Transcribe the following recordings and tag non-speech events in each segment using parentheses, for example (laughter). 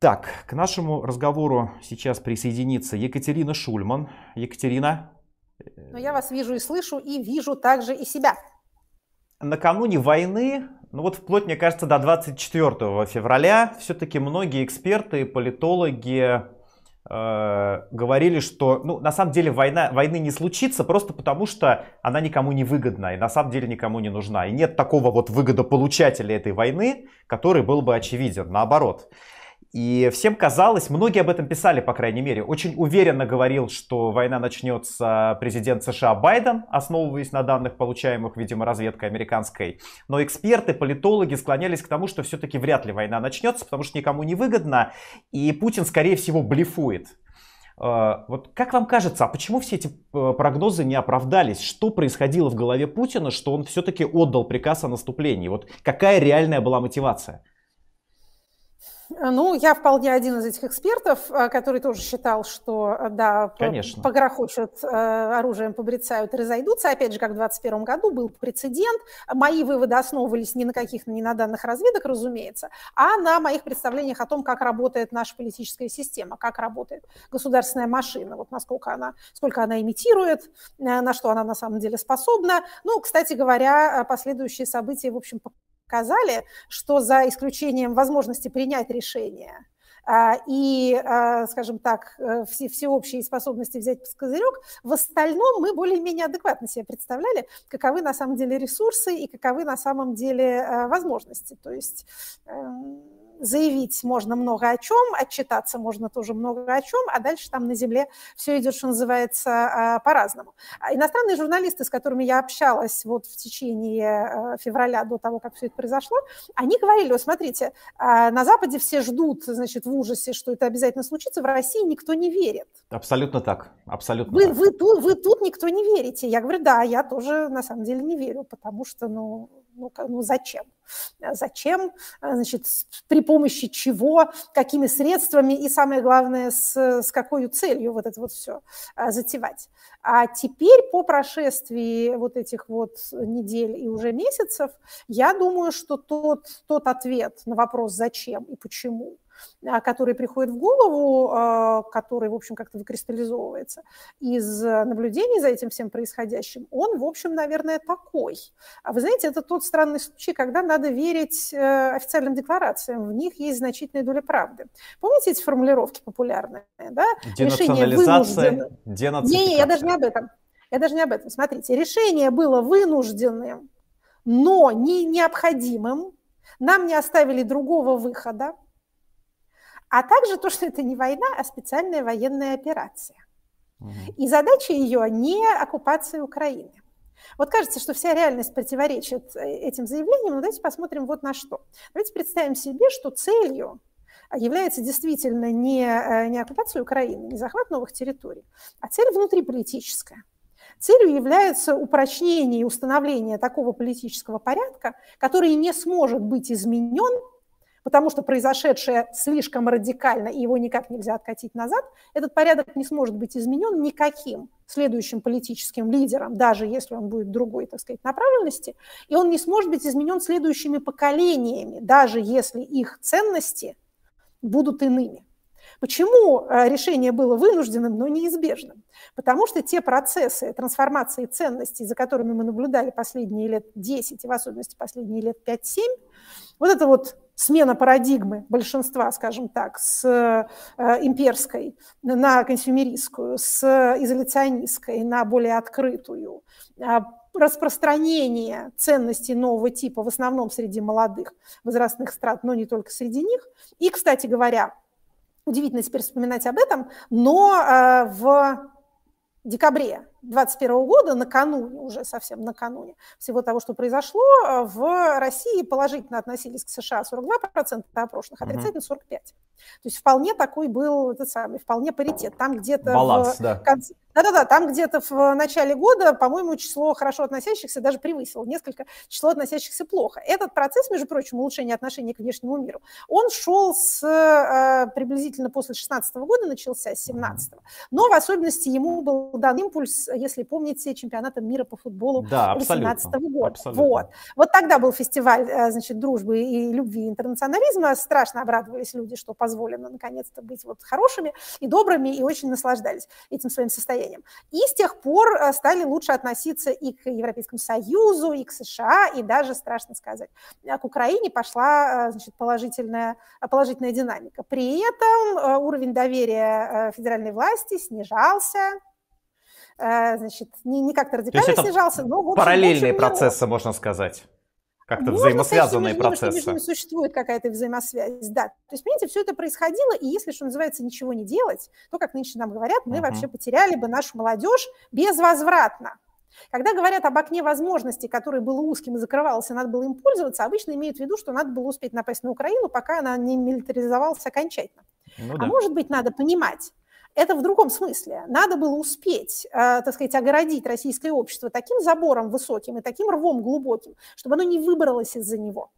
Так, к нашему разговору сейчас присоединится Екатерина Шульман. Екатерина. ну я вас вижу и слышу, и вижу также и себя. Накануне войны, ну вот вплоть, мне кажется, до 24 февраля, все-таки многие эксперты, и политологи, э, говорили, что ну, на самом деле война, войны не случится просто потому, что она никому не выгодна и на самом деле никому не нужна. И нет такого вот выгодополучателя этой войны, который был бы очевиден. Наоборот. И всем казалось, многие об этом писали, по крайней мере, очень уверенно говорил, что война начнется президент США Байден, основываясь на данных, получаемых, видимо, разведкой американской. Но эксперты, политологи склонялись к тому, что все-таки вряд ли война начнется, потому что никому не выгодно, и Путин, скорее всего, блефует. Э, вот как вам кажется, а почему все эти э, прогнозы не оправдались? Что происходило в голове Путина, что он все-таки отдал приказ о наступлении? Вот какая реальная была мотивация? Ну, я вполне один из этих экспертов, э, который тоже считал, что, э, да, Конечно. погрохочут э, оружием, побрицают и разойдутся. Опять же, как в 2021 году был прецедент. Мои выводы основывались не на каких, не на данных разведок, разумеется, а на моих представлениях о том, как работает наша политическая система, как работает государственная машина, вот насколько она, сколько она имитирует, на что она на самом деле способна. Ну, кстати говоря, последующие события, в общем, показали, что за исключением возможности принять решение а, и, а, скажем так, э, все, всеобщие способности взять козырек, в остальном мы более-менее адекватно себе представляли, каковы на самом деле ресурсы и каковы на самом деле э, возможности. То есть эм, заявить можно много о чем, отчитаться можно тоже много о чем, а дальше там на земле все идет, что называется, а, по-разному. А иностранные журналисты, с которыми я общалась вот в течение э, февраля до того, как все это произошло, они говорили, вот смотрите, а, на Западе все ждут, значит, в ужасе, что это обязательно случится, в России никто не верит. Абсолютно так, абсолютно вы, так. Вы, вы, вы тут никто не верите. Я говорю, да, я тоже на самом деле не верю, потому что, ну, ну, ну зачем? А зачем? А, значит, при помощи чего, какими средствами и, самое главное, с, с какой целью вот это вот все а, затевать. А теперь, по прошествии вот этих вот недель и уже месяцев, я думаю, что тот, тот ответ на вопрос «зачем» и «почему» А, который приходит в голову, а, который, в общем, как-то выкристаллизовывается из наблюдений за этим всем происходящим, он, в общем, наверное, такой. А вы знаете, это тот странный случай, когда надо верить э, официальным декларациям, в них есть значительная доля правды. Помните эти формулировки популярные, да? Денационализация, денацификация. Не, не, я даже не об этом. Я даже не об этом. Смотрите, решение было вынужденным, но не необходимым. Нам не оставили другого выхода а также то, что это не война, а специальная военная операция. И задача ее не оккупация Украины. Вот кажется, что вся реальность противоречит э, этим заявлениям, но давайте посмотрим вот на что. Давайте представим себе, что целью является действительно не, э, не оккупация Украины, не захват новых территорий, а цель внутриполитическая. Целью является упрочнение и установление такого политического порядка, который не сможет быть изменен потому что произошедшее слишком радикально, и его никак нельзя откатить назад, этот порядок не сможет быть изменен никаким следующим политическим лидером, даже если он будет другой, так сказать, направленности, и он не сможет быть изменен следующими поколениями, даже если их ценности будут иными. Почему э, решение было вынужденным, но неизбежным? Потому что те процессы трансформации ценностей, за которыми мы наблюдали последние лет 10, и в особенности последние лет 5-7, вот это вот смена парадигмы большинства, скажем так, с э, имперской на консюмеристскую, с изоляционистской на более открытую, а распространение ценностей нового типа в основном среди молодых возрастных страт, но не только среди них. И, кстати говоря, удивительно теперь вспоминать об этом, но э, в декабре 2021 года, накануне, уже совсем накануне всего того, что произошло, э, в России положительно относились к США 42% опрошенных, а отрицательно 45%. То есть вполне такой был этот самый, вполне паритет. Там где-то... Баланс, в да. да-да-да, там где-то в начале года, по-моему, число хорошо относящихся даже превысило несколько число относящихся плохо. Этот процесс, между прочим, улучшения отношений к внешнему миру, он шел с э, приблизительно после 16 года, начался с 17 но в особенности ему был дан импульс если помните, чемпионатом мира по футболу да, 2018 -го года. Абсолютно. Вот. вот тогда был фестиваль э, значит, дружбы и любви интернационализма. Страшно обрадовались люди, что позволено наконец-то быть вот хорошими и добрыми, и очень наслаждались этим своим состоянием. И с тех пор э, стали лучше относиться и к Европейскому Союзу, и к США, и даже, страшно сказать, э, к Украине пошла значит, положительная, положительная динамика. При этом уровень доверия федеральной власти снижался, Э, значит, не, не как-то радикально То есть снижался, но... В общем, параллельные процессы, его... можно сказать как-то Можно взаимосвязанные сказать, что между, процессы. Между ними существует какая-то взаимосвязь, да. То есть, понимаете, все это происходило, и если, что называется, ничего не делать, то, как нынче нам говорят, мы uh-huh. вообще потеряли бы нашу молодежь безвозвратно. Когда говорят об окне возможностей, которое было узким и закрывался, надо было им пользоваться, обычно имеют в виду, что надо было успеть напасть на Украину, пока она не милитаризовалась окончательно. Ну, а да. А может быть, надо понимать, это в другом смысле. Надо было успеть, э, так сказать, огородить российское общество таким забором высоким и таким рвом глубоким, чтобы оно не выбралось из-за него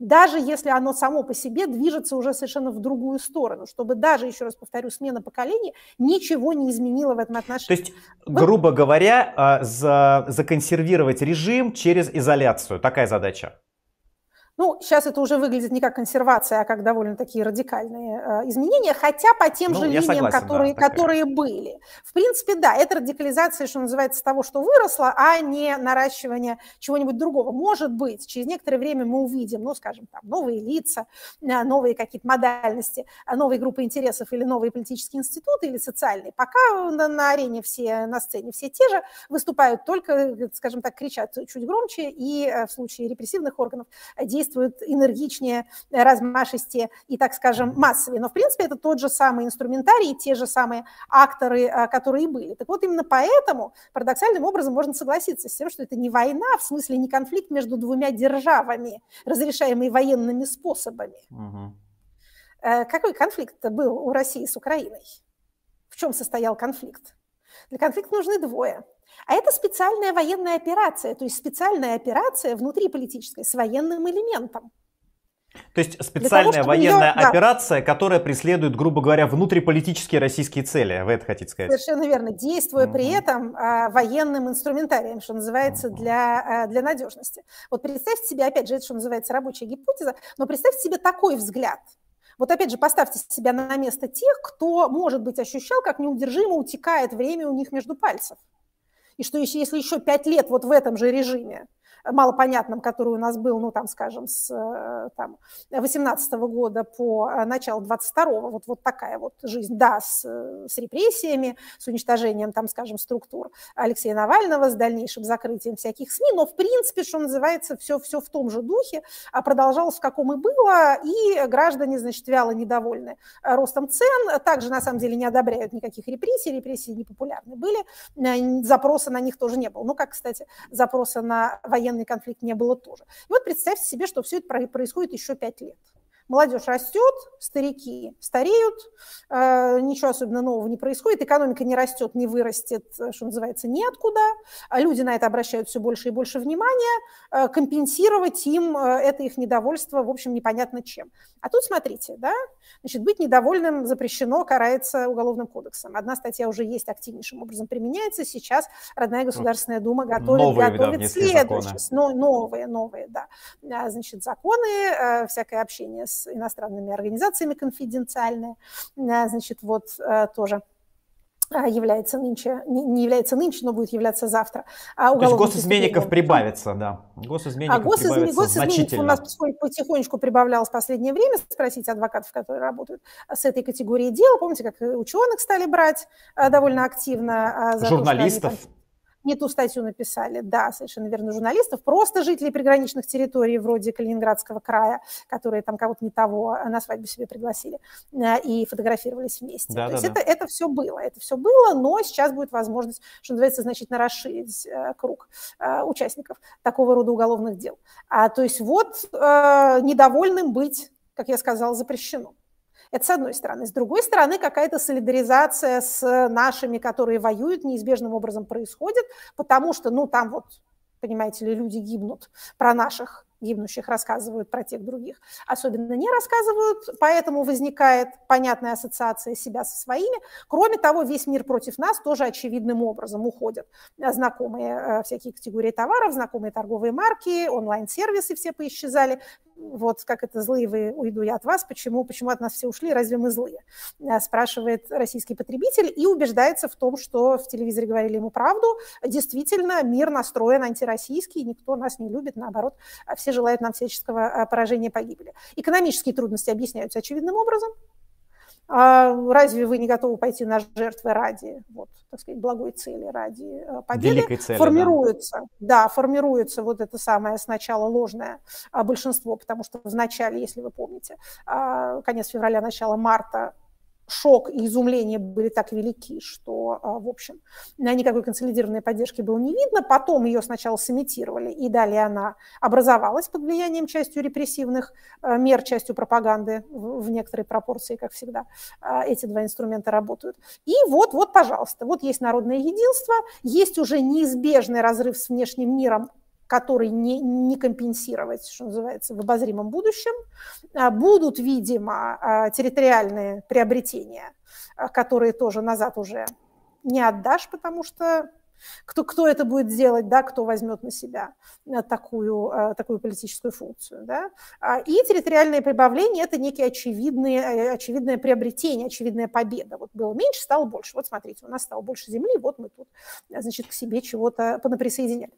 даже если оно само по себе движется уже совершенно в другую сторону, чтобы даже, еще раз повторю, смена поколений ничего не изменила в этом отношении. То есть, грубо говоря, а, за, законсервировать режим через изоляцию. Такая задача. Ну, сейчас это уже выглядит не как консервация, а как довольно такие радикальные э, изменения, хотя по тем ну, же линиям, согласен, которые, да, которые были. В принципе, да, это радикализация, что называется, того, что выросло, а не наращивание чего-нибудь другого. Может быть, через некоторое время мы увидим, ну, скажем, там, новые лица, э, новые какие-то модальности, э, новые группы интересов или новые политические институты или социальные. Пока э, на, на арене все, на сцене все те же выступают, только, скажем так, кричат чуть громче и в случае репрессивных органов действуют действует энергичнее, э, размашистее и, так скажем, массовее. Но, в принципе, это тот же самый инструментарий, те же самые акторы, э, которые и были. Так вот, именно поэтому парадоксальным образом можно согласиться с тем, что это не война, в смысле не конфликт между двумя державами, разрешаемый военными способами. Угу. Какой конфликт был у России с Украиной? В чем состоял конфликт? Для конфликта нужны двое. А это специальная военная операция, то есть специальная операция внутри политической с военным элементом. То есть специальная того, военная ее... операция, да. которая преследует, грубо говоря, внутриполитические российские цели, вы это хотите сказать? Совершенно верно, действуя mm-hmm. при этом а, военным инструментарием, что называется, mm-hmm. для, а, для надежности. Вот представьте себе, опять же, это что называется рабочая гипотеза, но представьте себе такой взгляд. Вот опять же, поставьте себя на место тех, кто, может быть, ощущал, как неудержимо утекает время у них между пальцев и что если еще пять лет вот в этом же режиме, малопонятным, который у нас был, ну, там, скажем, с э, там, 18 -го года по э, начало 22 вот, вот такая вот жизнь, да, с, э, с репрессиями, с уничтожением, там, скажем, структур Алексея Навального, с дальнейшим закрытием всяких СМИ, но, в принципе, что называется, все, все в том же духе, а продолжалось в каком и было, и граждане, значит, вяло недовольны ростом цен, также, на самом деле, не одобряют никаких репрессий, репрессии непопулярны были, запроса на них тоже не было. Ну, как, кстати, запроса на военные военный конфликт не было тоже. И вот представьте себе, что все это происходит еще пять лет. Молодежь растет, старики стареют, э, ничего особенно нового не происходит, экономика не растет, не вырастет, э, что называется, ниоткуда. А люди на это обращают все больше и больше внимания. Э, компенсировать им это их недовольство, в общем, непонятно чем. А тут смотрите, да, Значит, быть недовольным запрещено, карается Уголовным кодексом. Одна статья уже есть, активнейшим образом применяется. Сейчас родная Государственная Дума готовит, новые, готовит да, следующие, но, новые, новые, да. А, значит, законы, э, всякое общение с иностранными организациями конфиденциальное, а, значит, вот э, тоже. А, является нынче, не является нынче, но будет являться завтра. А То есть госизменников прибавится, да. Госизменников а госизм... прибавится госизменников у нас поскольку, потихонечку прибавлялось в последнее время, Спросить адвокатов, которые работают с этой категорией дел. Помните, как ученых стали брать э, довольно активно. Э, за Журналистов. То, не ту статью написали, да, совершенно верно, журналистов, просто жителей приграничных территорий вроде Калининградского края, которые там кого-то не того а на свадьбу себе пригласили э, и фотографировались вместе. Да, То да, есть да. Это, это все было, это все было, но сейчас будет возможность, что называется, значительно расширить э, круг э, участников такого рода уголовных дел. А, то есть вот недовольным быть, как я сказала, запрещено. Это с одной стороны. С другой стороны, какая-то солидаризация с нашими, которые воюют, неизбежным образом происходит, потому что, ну, там вот, понимаете ли, люди гибнут, про наших гибнущих рассказывают, про тех других особенно не рассказывают, поэтому возникает понятная ассоциация себя со своими. Кроме того, весь мир против нас тоже очевидным образом уходят. Знакомые э, всякие категории товаров, знакомые торговые марки, онлайн-сервисы все поисчезали вот как это злые вы, уйду я от вас, почему, почему от нас все ушли, разве мы злые? Э, спрашивает российский потребитель и убеждается в том, что в телевизоре говорили ему правду. Действительно, мир настроен антироссийский, никто нас не любит, наоборот, э, все желают нам всяческого э, поражения погибели. Экономические трудности объясняются очевидным образом. А разве вы не готовы пойти на жертвы ради, вот, так сказать, благой цели, ради э, победы? Великой цели, формируется, да. да, формируется вот это самое сначала ложное а большинство, потому что в начале, если вы помните, а, конец февраля, начало марта шок и изумление были так велики, что, а, в общем, на никакой консолидированной поддержки было не видно. Потом ее сначала сымитировали, и далее она образовалась под влиянием частью репрессивных а, мер, частью пропаганды в некоторой пропорции, как всегда. А, эти два инструмента работают. И вот, вот, пожалуйста, вот есть народное единство, есть уже неизбежный разрыв с внешним миром который не, не компенсировать, что называется, в обозримом будущем. А, будут, видимо, а, территориальные приобретения, а, которые тоже назад уже не отдашь, потому что кто, кто это будет делать, да, кто возьмет на себя такую, такую политическую функцию. Да? И территориальные прибавления – это некие очевидные, э, очевидное приобретение, очевидная победа. Вот было меньше, стало больше. Вот смотрите, у нас стало больше земли, вот мы тут, значит, к себе чего-то понаприсоединяли.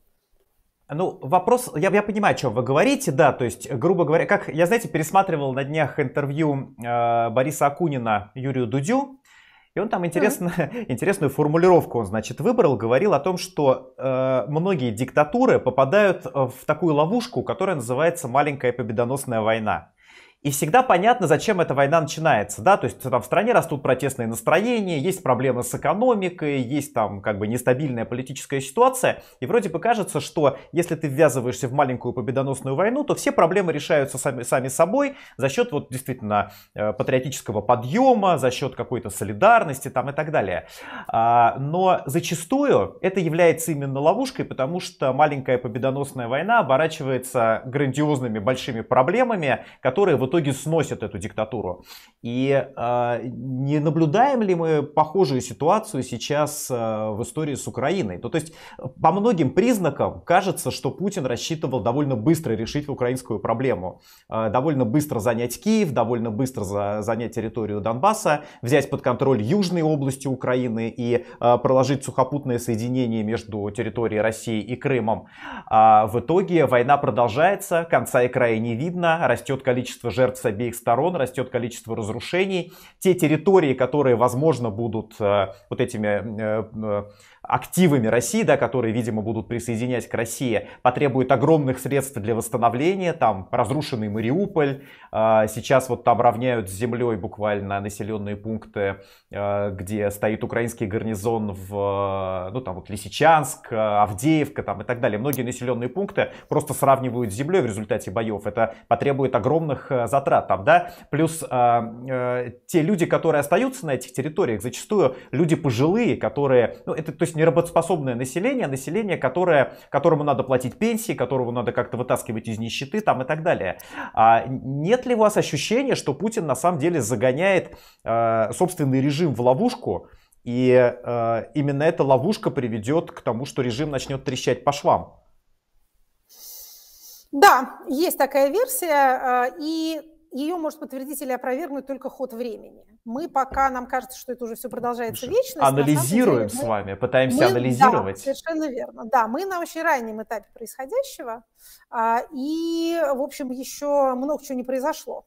Ну, вопрос, я, я понимаю, о чем вы говорите, да, то есть, грубо говоря, как, я, знаете, пересматривал на днях интервью э, Бориса Акунина Юрию Дудю, и он там интересно, mm-hmm. (laughs) интересную формулировку, он, значит, выбрал, говорил о том, что э, многие диктатуры попадают в такую ловушку, которая называется «маленькая победоносная война». И всегда понятно, зачем эта война начинается, да, то есть там в стране растут протестные настроения, есть проблемы с экономикой, есть там как бы нестабильная политическая ситуация, и вроде бы кажется, что если ты ввязываешься в маленькую победоносную войну, то все проблемы решаются сами, сами собой за счет вот действительно э, патриотического подъема, за счет какой-то солидарности там и так далее. А, но зачастую это является именно ловушкой, потому что маленькая победоносная война оборачивается грандиозными большими проблемами, которые в итоге итоге сносят эту диктатуру. И э, не наблюдаем ли мы похожую ситуацию сейчас э, в истории с Украиной? Ну, то есть по многим признакам кажется, что Путин рассчитывал довольно быстро решить украинскую проблему. Э, довольно быстро занять Киев, довольно быстро за, занять территорию Донбасса, взять под контроль южные области Украины и э, проложить сухопутное соединение между территорией России и Крымом. А в итоге война продолжается, конца и края не видно, растет количество жертв жертв с обеих сторон, растет количество разрушений. Те территории, которые, возможно, будут э, вот этими э, э, активами России, да, которые, видимо, будут присоединять к России, потребует огромных средств для восстановления, там разрушенный Мариуполь, а, сейчас вот там равняют с землей буквально населенные пункты, а, где стоит украинский гарнизон в, ну там вот Лисичанск, Авдеевка там и так далее. Многие населенные пункты просто сравнивают с землей в результате боев, это потребует огромных э, затрат там, да, плюс э, э, те люди, которые остаются на этих территориях, зачастую люди пожилые, которые, ну это, то есть есть неработоспособное население, население, которое, которому надо платить пенсии, которого надо как-то вытаскивать из нищеты там, и так далее. А нет ли у вас ощущения, что Путин на самом деле загоняет э, собственный режим в ловушку, и э, именно эта ловушка приведет к тому, что режим начнет трещать по швам? Да, есть такая версия, э, и ее может подтвердить или опровергнуть только ход времени мы пока, нам кажется, что это уже все продолжается вечно. Анализируем деле, мы, с вами, пытаемся мы, анализировать. Да, совершенно верно. Да, мы на очень раннем этапе происходящего, а, и, в общем, еще много чего не произошло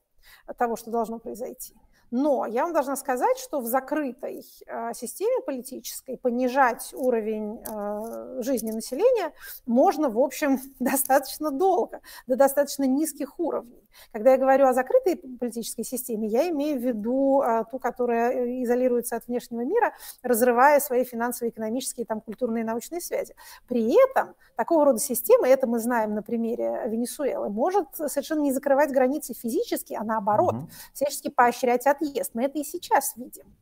того, что должно произойти. Но я вам должна сказать, что в закрытой а, системе политической понижать уровень а, жизни населения можно, в общем, (laughs) достаточно долго, до достаточно низких уровней. Когда я говорю о закрытой политической системе, я имею в виду а, ту, которая э, изолируется от внешнего мира, разрывая свои финансовые, экономические, там, культурные и научные связи. При этом такого рода система, это мы знаем на примере Венесуэлы, может совершенно не закрывать границы физически, а наоборот, угу. всячески поощрять отъезд. Мы это и сейчас видим.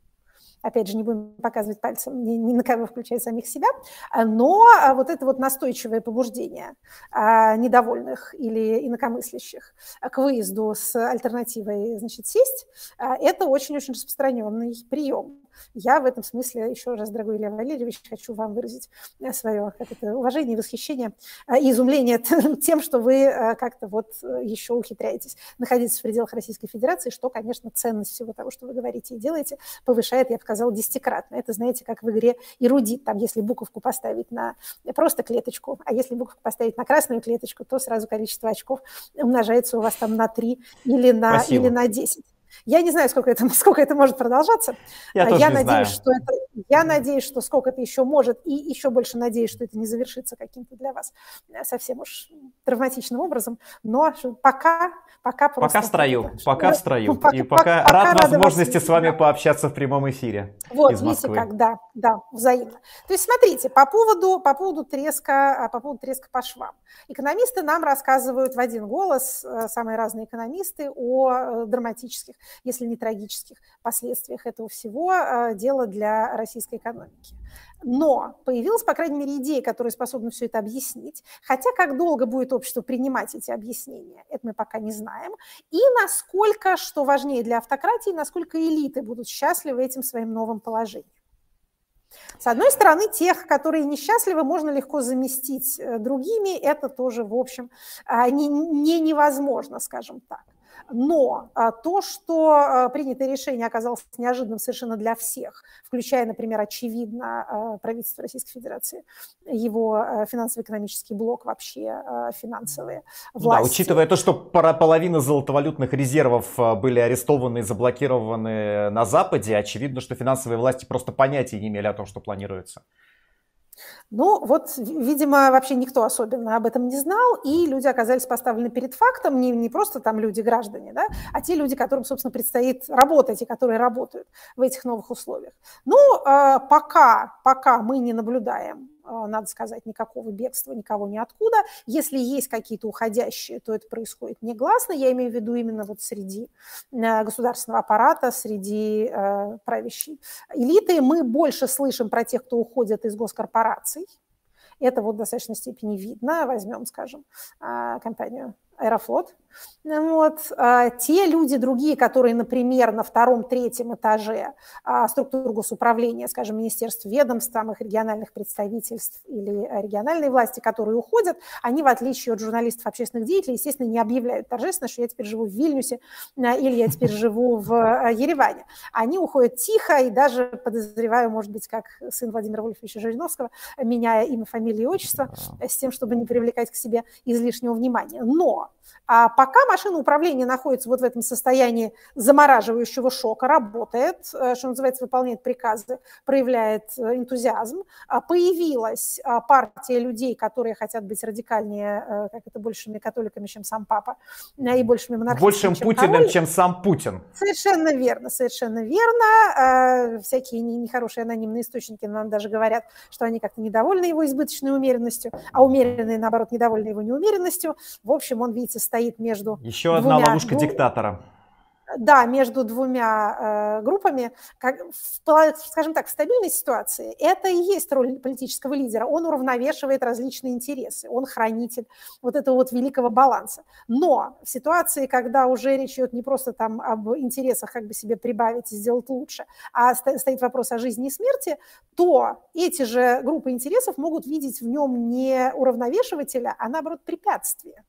Опять же, не будем показывать пальцем ни, ни на кого, включая самих себя. Э, но э, вот это вот настойчивое побуждение э, недовольных или инакомыслящих к выезду с альтернативой, значит, сесть, это очень-очень распространенный прием. Я в этом смысле еще раз, дорогой Илья Валерьевич, хочу вам выразить э, свое уважение восхищение э, и изумление (laughs) тем, что вы э, как-то вот еще ухитряетесь находиться в пределах Российской Федерации, что, конечно, ценность всего того, что вы говорите и делаете, повышает, я бы сказала, десятикратно. Это, знаете, как в игре «Эрудит», там, если буковку поставить на просто клеточку, а если буковку поставить на красную клеточку, то сразу количество очков умножается у вас там на 3 или на, Спасибо. или на 10. Я не знаю, сколько это, (laughs) сколько это может продолжаться. Я, а тоже я не надеюсь, знаю. что это, я надеюсь, что сколько это еще может, и еще больше надеюсь, что это не завершится каким-то для вас э, совсем уж травматичным образом. Но пока, пока просто. Пока в строю, пока в строю, ну, (laughs) и пока, пока рад пока возможности с вами пообщаться в прямом эфире. Вот, из Москвы. видите, как, да, да, взаимно. То есть смотрите, по поводу, по поводу треска, а, по поводу треска по швам. Экономисты нам рассказывают в один голос, э, самые разные экономисты, о э, драматических если не трагических последствиях этого всего а, дело для российской экономики. Но появилась, по крайней мере, идея, которая способна все это объяснить. Хотя как долго будет общество принимать эти объяснения, это мы пока не знаем. И насколько, что важнее для автократии, насколько элиты будут счастливы этим своим новым положением. С одной стороны, тех, которые несчастливы, можно легко заместить э, другими. Это тоже, в общем, а, не, не невозможно, скажем так. Но а, то, что а, принятое решение оказалось неожиданным совершенно для всех, включая, например, очевидно а, правительство Российской Федерации, его финансово-экономический блок вообще, финансовые ну власти. Да, учитывая то, что половина золотовалютных резервов были арестованы и заблокированы на Западе, очевидно, что финансовые власти просто понятия не имели о том, что планируется. Ну, вот, видимо, вообще никто особенно об этом не знал, и люди оказались поставлены перед фактом, не, не просто там люди, граждане, да, а те люди, которым, собственно, предстоит работать и которые работают в этих новых условиях. Ну, а, пока, пока мы не наблюдаем а, надо сказать, никакого бегства никого ниоткуда. Если есть какие-то уходящие, то это происходит негласно. Я имею в виду именно вот среди э, государственного аппарата, среди э, правящей элиты. Мы больше слышим про тех, кто уходит из госкорпораций. Это вот в достаточной степени видно. Возьмем, скажем, э, компанию Аэрофлот. Вот. А, те люди другие, которые, например, на втором-третьем этаже а, структур госуправления, скажем, министерств ведомств, там, их региональных представительств или э, региональной власти, которые уходят, они, в отличие от журналистов, общественных деятелей, естественно, не объявляют торжественно, что я теперь живу в Вильнюсе а, или я теперь живу в э, Ереване. Они уходят тихо и даже, подозреваю, может быть, как сын Владимира Вольфовича Жириновского, меняя имя, фамилию и отчество, с тем, чтобы не привлекать к себе излишнего внимания. Но а пока машина управления находится вот в этом состоянии замораживающего шока, работает, э, что называется, выполняет приказы, проявляет э, энтузиазм, а появилась а, партия людей, которые хотят быть радикальнее, э, как это, большими католиками, чем сам папа, и большими монархистами, Большим чем Путиным, король. чем сам Путин. Совершенно верно, совершенно верно. Всякие нехорошие анонимные источники нам даже говорят, что они как-то недовольны его избыточной умеренностью, а умеренные, наоборот, недовольны его неумеренностью. В общем, он видите, стоит между Еще двумя, одна ловушка двум... диктатора. Да, между двумя э, группами, как, в, скажем так, в стабильной ситуации, это и есть роль политического лидера. Он уравновешивает различные интересы, он хранитель вот этого вот великого баланса. Но в ситуации, когда уже речь идет не просто там об интересах, как бы себе прибавить и сделать лучше, а стоит вопрос о жизни и смерти, то эти же группы интересов могут видеть в нем не уравновешивателя, а наоборот препятствие.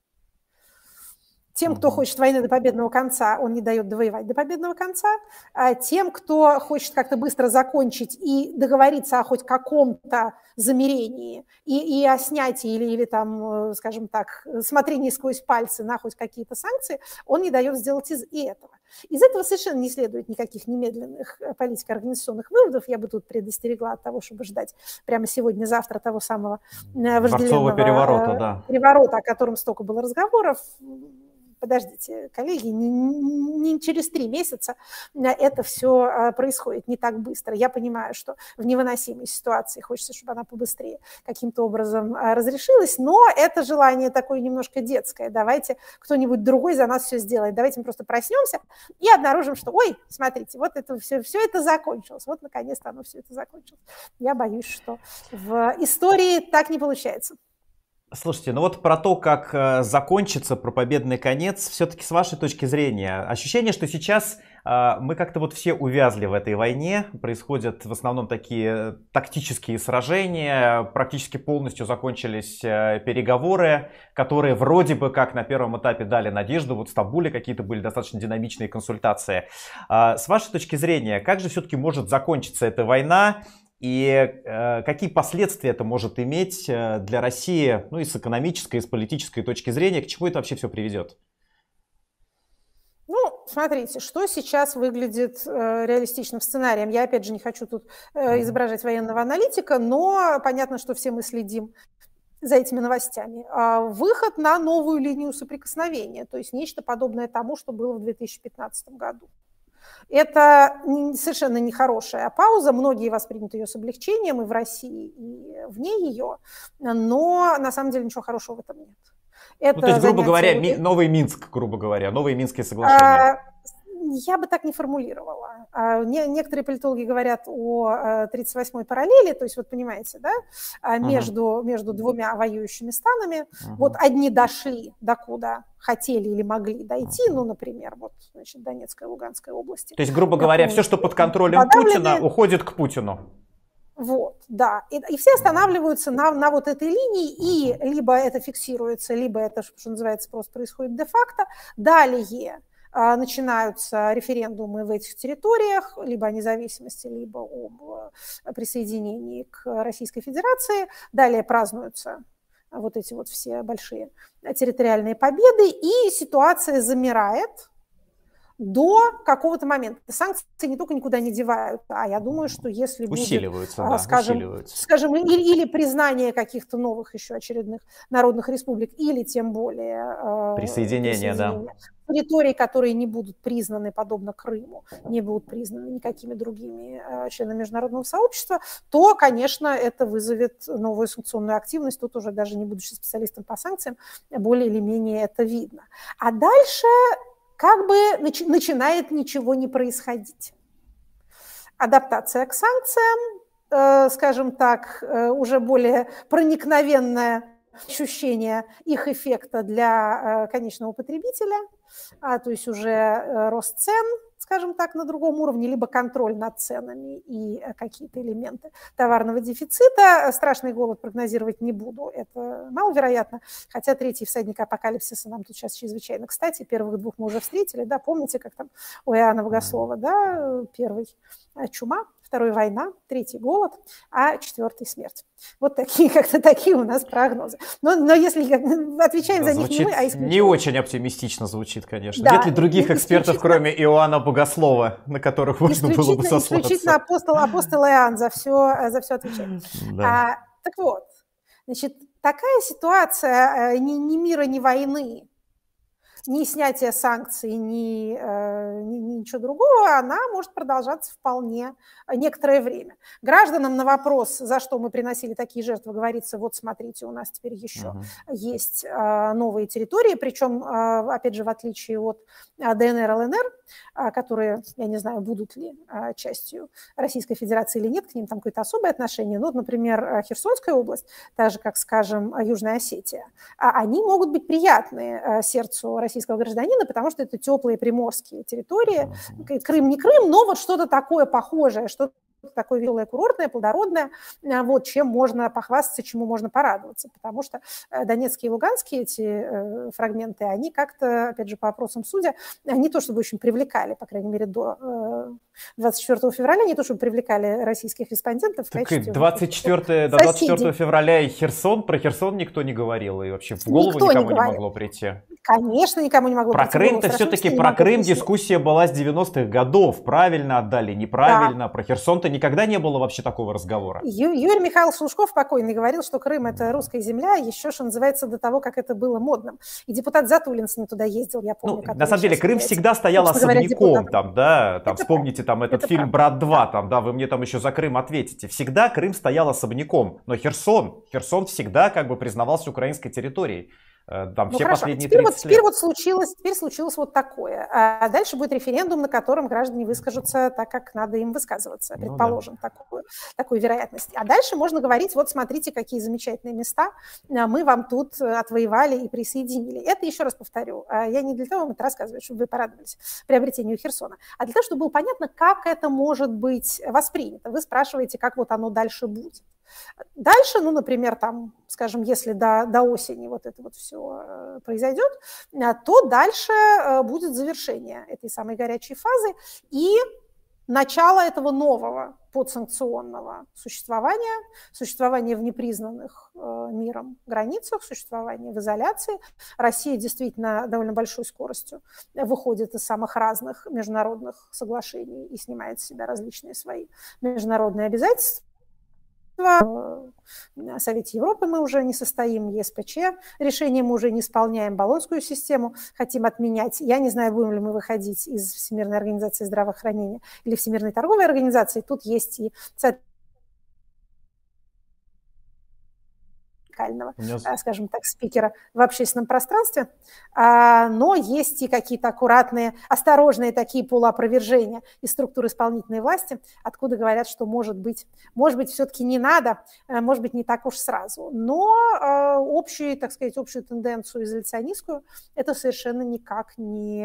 Тем, кто хочет войны до победного конца, он не дает довоевать до победного конца. А тем, кто хочет как-то быстро закончить и договориться о хоть каком-то замерении и, и о снятии или, или там, э, скажем так, смотрении сквозь пальцы на хоть какие-то санкции, он не дает сделать из и этого. Из этого совершенно не следует никаких немедленных э, политико-организационных выводов. Я бы тут предостерегла от того, чтобы ждать прямо сегодня-завтра того самого э, вожделенного переворота, да. переворота, о котором столько было разговоров подождите, коллеги, не, не через три месяца это все а, происходит не так быстро. Я понимаю, что в невыносимой ситуации хочется, чтобы она побыстрее каким-то образом а, разрешилась, но это желание такое немножко детское. Давайте кто-нибудь другой за нас все сделает. Давайте мы просто проснемся и обнаружим, что, ой, смотрите, вот это все, все это закончилось. Вот, наконец-то оно все это закончилось. Я боюсь, что в истории так не получается. Слушайте, ну вот про то, как э, закончится, про победный конец, все-таки с вашей точки зрения, ощущение, что сейчас э, мы как-то вот все увязли в этой войне, происходят в основном такие э, тактические сражения, практически полностью закончились переговоры, которые вроде бы как на первом этапе дали надежду, вот в Стамбуле какие-то были достаточно динамичные консультации. А с вашей точки зрения, как же все-таки может закончиться эта война, и э, какие последствия это может иметь э, для России, ну и с экономической, и с политической точки зрения, к чему это вообще все приведет? Ну, смотрите, что сейчас выглядит э, реалистичным сценарием. Я, опять же, не хочу тут э, изображать военного аналитика, но понятно, что все мы следим за этими новостями. А выход на новую линию соприкосновения, то есть нечто подобное тому, что было в 2015 году. Это совершенно нехорошая пауза, многие воспримут ее с облегчением и в России, и вне ее, но на самом деле ничего хорошего в этом нет. Ну, Это ну, то есть, грубо говоря, ми- новый Минск, грубо говоря, новые Минские а, соглашения. А, я бы так не формулировала. А некоторые политологи говорят о 38-й э, параллели, то есть вот понимаете, да, а между, uh-huh. между двумя воюющими странами. Uh-huh. Вот одни дошли до куда хотели или могли дойти, ну, например, вот, значит, Донецкая, Луганская области. То есть, грубо говоря, все, что под контролем Путина, уходит к Путину. Вот, да. И, и все останавливаются на, на вот этой линии, и либо это фиксируется, либо это, что называется, просто происходит де-факто. Далее а, начинаются референдумы в этих территориях, либо о независимости, либо об э, присоединении к Российской Федерации. Далее празднуются вот эти вот все большие территориальные победы, и ситуация замирает до какого-то момента. Санкции не только никуда не девают, а я думаю, что если усиливаются, будет, а, да, скажем, усиливаются. скажем или, или признание каких-то новых еще очередных народных республик, или тем более присоединение, э, присоединение. да территорий, которые не будут признаны, подобно Крыму, не будут признаны никакими другими э, членами международного сообщества, то, конечно, это вызовет новую санкционную активность. Тут уже даже не будучи специалистом по санкциям, более или менее это видно. А дальше как бы начи- начинает ничего не происходить. Адаптация к санкциям, э, скажем так, э, уже более проникновенная ощущение их эффекта для э, конечного потребителя, а то есть уже э, рост цен, скажем так, на другом уровне, либо контроль над ценами и э, какие-то элементы товарного дефицита. Страшный голод прогнозировать не буду, это маловероятно, хотя третий всадник апокалипсиса нам тут сейчас чрезвычайно кстати, первых двух мы уже встретили, да, помните, как там у Иоанна Богослова, да, первый чума, второй война, третий голод, а четвертый смерть. Вот такие (laughs) как-то такие у нас прогнозы. Но, но если отвечаем за них не мы, а исключительно... Не очень оптимистично звучит, конечно. Да, Нет ли других экспертов, кроме Иоанна Богослова, на которых можно было бы сослаться? Исключительно апостол, апостол Иоанн за все, за все отвечает. Да. А, так вот, значит, такая ситуация э, ни, ни мира, ни войны, ни снятия санкций, э, ни, ни ничего другого, она может продолжаться вполне некоторое время. Гражданам на вопрос, за что мы приносили такие жертвы, говорится, вот смотрите, у нас теперь еще угу. есть а, новые территории, причем, а, опять же, в отличие от а, ДНР, ЛНР, которые, я не знаю, будут ли частью Российской Федерации или нет, к ним там какое-то особое отношение, Но, ну например, Херсонская область, так же, как, скажем, Южная Осетия, они могут быть приятны сердцу России российского гражданина, потому что это теплые приморские территории. Крым не Крым, но вот что-то такое похожее, что-то такое веселое, курортное, плодородное, а, вот, чем можно похвастаться, чему можно порадоваться, потому что э, донецкие и луганские эти э, фрагменты, они как-то, опять же, по опросам судя, они то чтобы очень привлекали, по крайней мере, до э, 24 февраля, не то чтобы привлекали российских респондентов. Так качестве, 24, до 24 февраля и Херсон, про Херсон никто не говорил, и вообще в голову никто никому не, не могло прийти. Конечно, никому не могло про прийти. Крым-то все-таки про Крым прийти. дискуссия была с 90-х годов, правильно отдали, неправильно, да. про Херсон-то никогда не было вообще такого разговора. Ю- Юрий Михайлович Слушков покойный говорил, что Крым это русская земля, еще, что называется, до того, как это было модным. И депутат Затулинс не туда ездил, я помню. Ну, на самом деле, Крым является. всегда стоял особняком, говоря, там, да, там, это вспомните там этот это фильм правда. «Брат 2», там, да, вы мне там еще за Крым ответите. Всегда Крым стоял особняком, но Херсон, Херсон всегда как бы признавался украинской территорией. Э, там ну все хорошо, последние а теперь, вот, теперь вот случилось, теперь случилось вот такое. А дальше будет референдум, на котором граждане выскажутся так, как надо им высказываться, предположим, ну, да. такую, такую вероятность. А дальше можно говорить, вот смотрите, какие замечательные места а, мы вам тут э, отвоевали и присоединили. Это, еще раз повторю, а, я не для того вам это рассказываю, чтобы вы порадовались приобретению Херсона, а для того, чтобы было понятно, как это может быть воспринято. Вы спрашиваете, как вот оно дальше будет. Дальше, ну, например, там, скажем, если до, до осени вот это вот все э, произойдет, э, то дальше э, будет завершение этой самой горячей фазы и начало этого нового подсанкционного существования, существования в непризнанных э, миром границах, существования в изоляции. Россия действительно довольно большой скоростью выходит из самых разных международных соглашений и снимает с себя различные свои международные обязательства в Совете Европы мы уже не состоим, ЕСПЧ, решение мы уже не исполняем, Болонскую систему хотим отменять. Я не знаю, будем ли мы выходить из Всемирной организации здравоохранения или Всемирной торговой организации. Тут есть и, соответственно, радикального, меня... Э, скажем так, спикера в общественном пространстве. А, но есть и какие-то аккуратные, осторожные такие полуопровержения из структур исполнительной власти, откуда говорят, что может быть, может быть, все-таки не надо, э, может быть, не так уж сразу. Но э, общую, так сказать, общую тенденцию изоляционистскую это совершенно никак не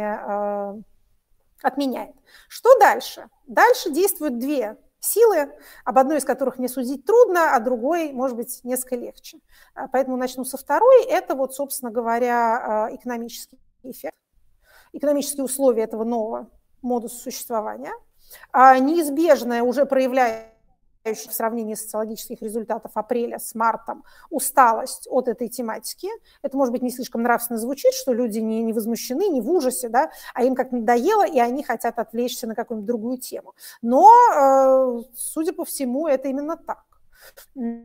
отменяет. Что дальше? Дальше действуют две силы, об одной из которых мне судить трудно, а другой, может быть, несколько легче. А, поэтому начну со второй. Это вот, собственно говоря, а, экономический эффект, экономические условия этого нового модуса существования. А, неизбежное уже проявляется в сравнении социологических результатов апреля с мартом усталость от этой тематики. Это, может быть, не слишком нравственно звучит, что люди не, не возмущены, не в ужасе, да, а им как надоело, и они хотят отвлечься на какую-нибудь другую тему. Но, э, судя по всему, это именно так.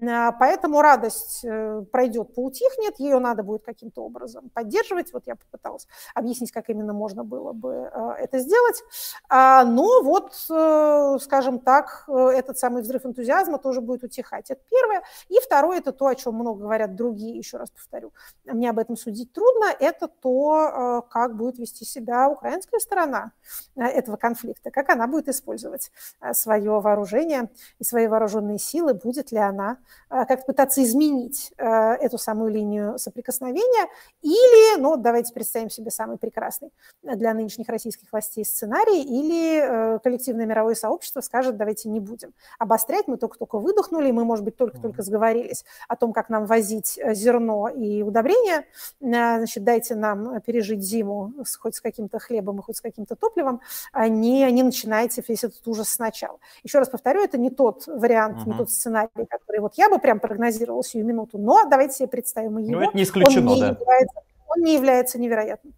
А, поэтому радость э, пройдет, поутихнет, ее надо будет каким-то образом поддерживать. Вот я попыталась объяснить, как именно можно было бы э, это сделать. А, но вот, э, скажем так, этот самый взрыв энтузиазма тоже будет утихать. Это первое. И второе, это то, о чем много говорят другие, еще раз повторю. Мне об этом судить трудно. Это то, как будет вести себя украинская сторона этого конфликта, как она будет использовать свое вооружение и свои вооруженные силы, будет будет ли она, э, как пытаться изменить э, эту самую линию соприкосновения, или, ну, давайте представим себе самый прекрасный для нынешних российских властей сценарий, или э, коллективное мировое сообщество скажет, давайте не будем обострять, мы только-только выдохнули, мы, может быть, только-только сговорились о том, как нам возить зерно и удобрения, значит, дайте нам пережить зиму хоть с каким-то хлебом и хоть с каким-то топливом, а не, не начинайте весь этот ужас сначала. Еще раз повторю, это не тот вариант, uh-huh. не тот сценарий, факторами, которые вот я бы прям прогнозировал сию минуту, но давайте себе представим и ну, его. Ну, это не исключено, он не да. Является, он не является невероятным.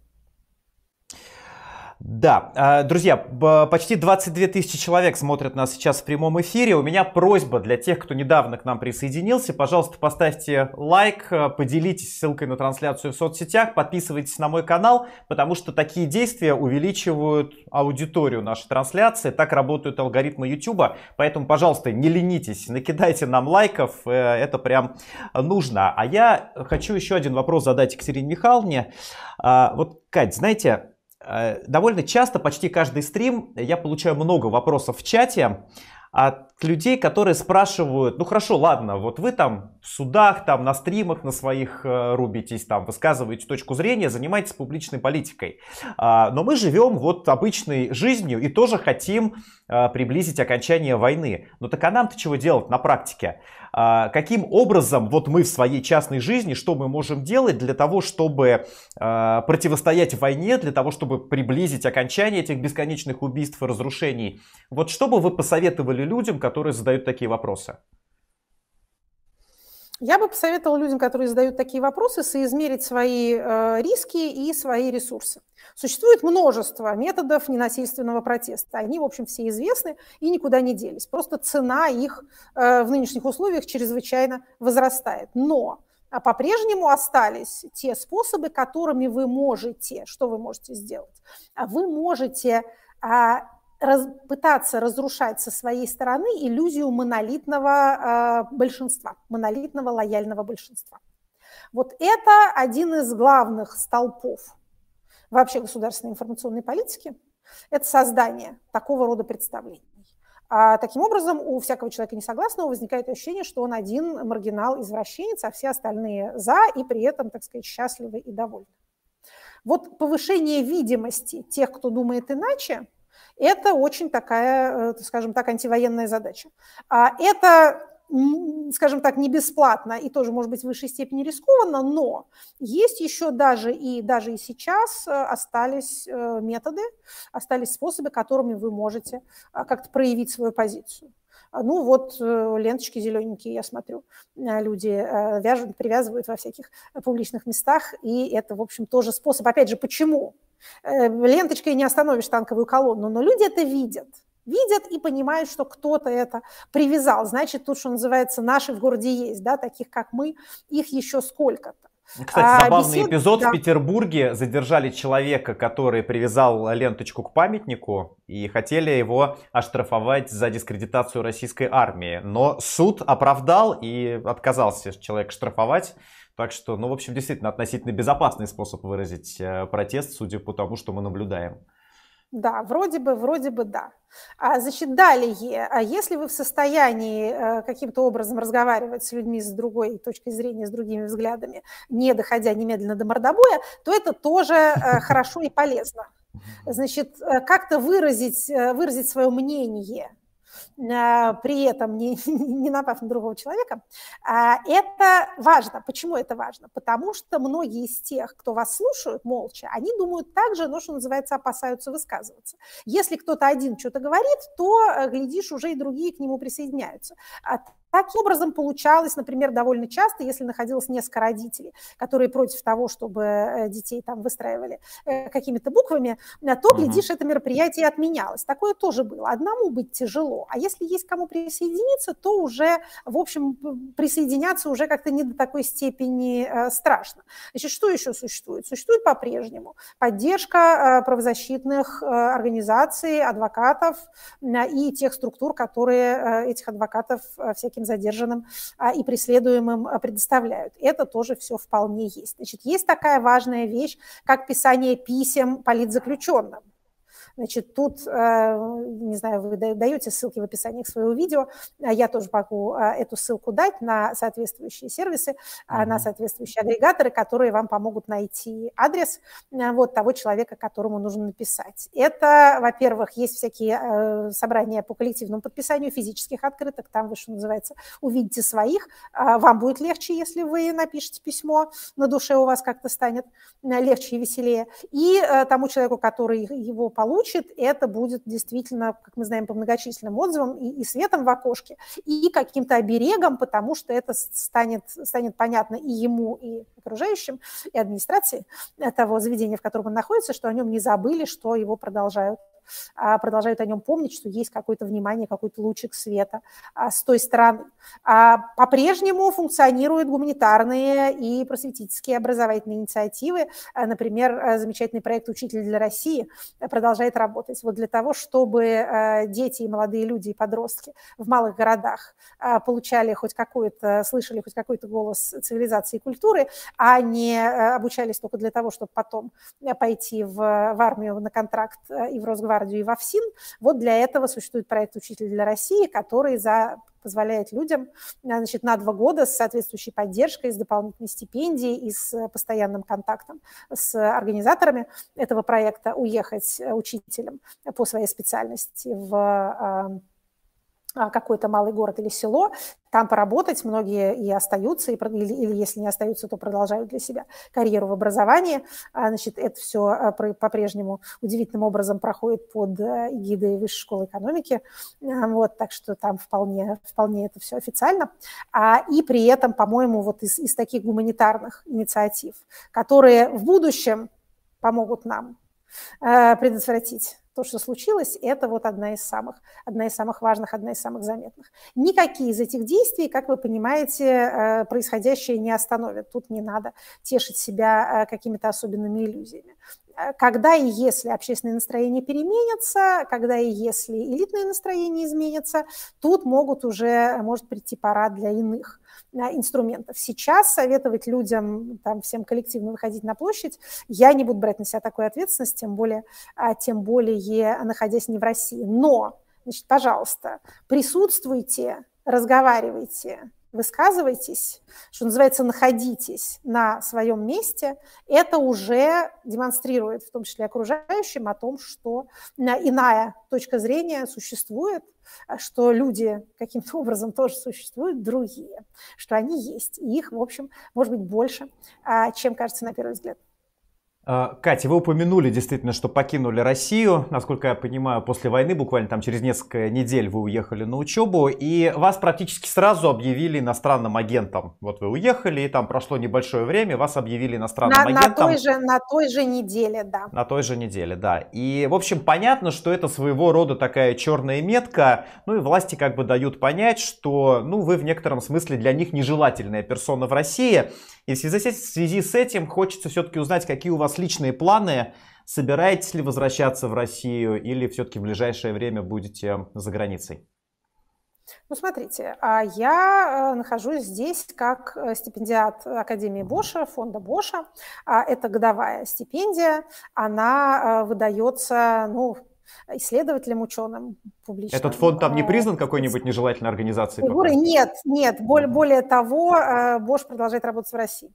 Да, а, друзья, почти 22 тысячи человек смотрят нас сейчас в прямом эфире. У меня просьба для тех, кто недавно к нам присоединился. Пожалуйста, поставьте лайк, э, поделитесь ссылкой на трансляцию в соцсетях, подписывайтесь на мой канал, потому что такие действия увеличивают аудиторию нашей трансляции. Так работают алгоритмы YouTube. Поэтому, пожалуйста, не ленитесь, накидайте нам лайков, э, это прям нужно. А я хочу еще один вопрос задать Екатерине Михайловне. А, вот, Кать, знаете, Э, довольно часто, почти каждый стрим, я получаю много вопросов в чате от людей, которые спрашивают, ну хорошо, ладно, вот вы там в судах, там на стримах на своих э, рубитесь, там высказываете точку зрения, занимаетесь публичной политикой. А, но мы живем вот обычной жизнью и тоже хотим э, приблизить окончание войны. Но ну, так а нам-то чего делать на практике? А, каким образом вот мы в своей частной жизни, что мы можем делать для того, чтобы а, противостоять войне, для того, чтобы приблизить окончание этих бесконечных убийств и разрушений? Вот что бы вы посоветовали людям, которые задают такие вопросы? Я бы посоветовала людям, которые задают такие вопросы, соизмерить свои э, риски и свои ресурсы. Существует множество методов ненасильственного протеста. Они, в общем, все известны и никуда не делись. Просто цена их э, в нынешних условиях чрезвычайно возрастает. Но а по-прежнему остались те способы, которыми вы можете, что вы можете сделать? А вы можете а, пытаться разрушать со своей стороны иллюзию монолитного э, большинства, монолитного лояльного большинства. Вот это один из главных столпов вообще государственной информационной политики, это создание такого рода представлений. А таким образом, у всякого человека несогласного возникает ощущение, что он один маргинал-извращенец, а все остальные за и при этом, так сказать, счастливы и довольны. Вот повышение видимости тех, кто думает иначе, это очень такая, э, скажем так, антивоенная задача. А это скажем так, не бесплатно и тоже, может быть, в высшей степени рискованно, но есть еще даже и даже и сейчас э, остались э, методы, остались способы, которыми вы можете а, как-то проявить свою позицию. А, ну вот э, ленточки зелененькие, я смотрю, люди вяжут, привязывают во всяких публичных местах, и это, в общем, тоже способ. Опять же, почему? Ленточкой не остановишь танковую колонну, но люди это видят – видят и понимают, что кто-то это привязал. Значит, тут, что называется, наши в городе есть, да, таких как мы, их еще сколько-то. Кстати, а, забавный а, бесед... эпизод да. в Петербурге. Задержали человека, который привязал ленточку к памятнику и хотели его оштрафовать за дискредитацию российской армии. Но суд оправдал и отказался человек штрафовать. Так что, ну, в общем, действительно, относительно безопасный способ выразить э, протест, судя по тому, что мы наблюдаем. Да, вроде бы, вроде бы да. А, значит, далее, а если вы в состоянии э, каким-то образом разговаривать с людьми с другой точки зрения, с другими взглядами, не доходя немедленно до мордобоя, то это тоже э, (laughs) хорошо и полезно. Значит, э, как-то выразить, выразить свое мнение – а, при этом не, (laughs) не напав на другого человека, а, это важно. Почему это важно? Потому что многие из тех, кто вас слушают молча, они думают так же, но, что называется, опасаются высказываться. Если кто-то один что-то говорит, то, э, глядишь, уже и другие к нему присоединяются. А Таким образом, получалось, например, довольно часто, если находилось несколько родителей, которые против того, чтобы э, детей там выстраивали э, какими-то буквами, э, то, глядишь, это мероприятие отменялось. Такое тоже было. Одному быть тяжело. А если есть кому присоединиться, то уже, в общем, присоединяться уже как-то не до такой степени страшно. Значит, что еще существует? Существует по-прежнему поддержка правозащитных организаций, адвокатов и тех структур, которые этих адвокатов всяким таким задержанным а, и преследуемым а, предоставляют. Это тоже все вполне есть. Значит, есть такая важная вещь, как писание писем политзаключенным. Значит, тут, э, не знаю, вы даете ссылки в описании к своему видео, э, я тоже могу э, эту ссылку дать на соответствующие сервисы, mm-hmm. на соответствующие агрегаторы, которые вам помогут найти адрес вот того человека, которому нужно написать. Это, во-первых, есть всякие собрания по коллективному подписанию физических открыток, там вы, что называется, увидите своих, вам будет легче, если вы напишете письмо, на душе у вас как-то станет легче и веселее. И тому человеку, который его получит, получит, это будет действительно, как мы знаем, по многочисленным отзывам и, и светом в окошке, и каким-то оберегом, потому что это станет, станет понятно и ему, и окружающим, и администрации э, того заведения, в котором он находится, что о нем не забыли, что его продолжают а, продолжают о нем помнить, что есть какое-то внимание, какой-то лучик света а, с той стороны. А по-прежнему функционируют гуманитарные и просветительские образовательные инициативы. Например, замечательный проект «Учитель для России» продолжает работать. Вот для того, чтобы дети и молодые люди, и подростки в малых городах получали хоть какой-то, слышали хоть какой-то голос цивилизации и культуры, а не обучались только для того, чтобы потом пойти в, в армию на контракт и в Росгвардию Росгвардию и во Вот для этого существует проект «Учитель для России», который за позволяет людям значит, на два года с соответствующей поддержкой, с дополнительной стипендией и с постоянным контактом с организаторами этого проекта уехать учителем по своей специальности в а, какой-то малый город или село, там поработать, многие и остаются, и, или, или если не остаются, то продолжают для себя карьеру в образовании. А, значит, это все а, по-прежнему удивительным образом проходит под э, эгидой Высшей школы экономики, вот, так что там вполне, вполне это все официально. И при этом, по-моему, вот из, из таких гуманитарных инициатив, которые в будущем помогут нам э, предотвратить то, что случилось, это вот одна из самых, одна из самых важных, одна из самых заметных. Никакие из этих действий, как вы понимаете, э, происходящее не остановят. Тут не надо тешить себя э, какими-то особенными иллюзиями. Э, когда и если общественные настроения переменятся, когда и если элитные настроения изменятся, тут могут уже, может прийти пора для иных э, инструментов. Сейчас советовать людям, там, всем коллективно выходить на площадь, я не буду брать на себя такую ответственность, тем более, а, тем более находясь не в России. Но, значит, пожалуйста, присутствуйте, разговаривайте, высказывайтесь, что называется, находитесь на своем месте, это уже демонстрирует, в том числе окружающим, о том, что э, иная точка зрения существует, а что люди каким-то образом тоже существуют, другие, что они есть, и их, в общем, может быть больше, а, чем кажется на первый взгляд. А, Катя, вы упомянули действительно, что покинули Россию. Насколько я понимаю, после войны, буквально там через несколько недель вы уехали на учебу, и вас практически сразу объявили иностранным агентом. Вот вы уехали, и там прошло небольшое время, вас объявили иностранным на, агентом. На той, же, на той же неделе, да. На той же неделе, да. И, в общем, понятно, что это своего рода такая черная метка. Ну и власти как бы дают понять, что, ну, вы в некотором смысле для них нежелательная персона в России. И в связи, в связи с этим хочется все-таки узнать, какие у вас личные планы. Собираетесь ли возвращаться в Россию или все-таки в ближайшее время будете за границей? Ну, смотрите, а я э, нахожусь здесь как э, стипендиат Академии Боша, фонда Боша. А это годовая стипендия. Она э, выдается, ну, исследователям, ученым публичным. Этот фонд там не э, признан какой-нибудь нежелательной организацией? Фигуры? Нет, нет. Более, более того, Бош э, продолжает работать в России.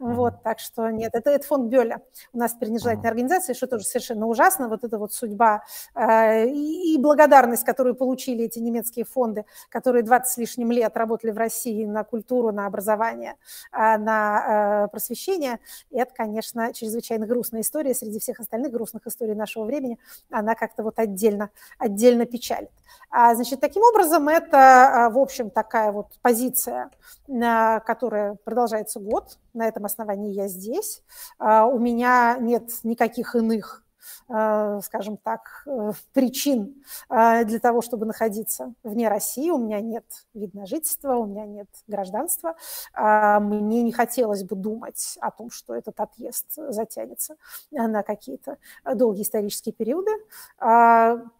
Mm-hmm. Вот, так что нет, это, это фонд Бёля. У нас теперь нежелательная mm-hmm. организация, что тоже совершенно ужасно. Вот эта вот судьба э, и, и благодарность, которую получили эти немецкие фонды, которые 20 с лишним лет работали в России на культуру, на образование, э, на э, просвещение. И это, конечно, чрезвычайно грустная история. Среди всех остальных грустных историй нашего времени она как-то вот отдельно, отдельно печалит. А, значит, таким образом, это, э, в общем, такая вот позиция, э, которая продолжается год. На на этом основании я здесь. А, у меня нет никаких иных а, скажем так, э, причин а, для того, чтобы находиться вне России. У меня нет вид на жительство, у меня нет гражданства. Мне не хотелось бы думать о том, что этот отъезд затянется на какие-то долгие исторические периоды.